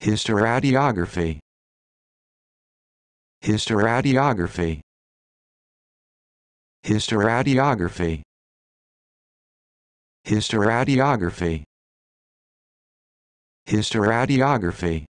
Historadiography Historadiography Historadiography Historadiography Historadiography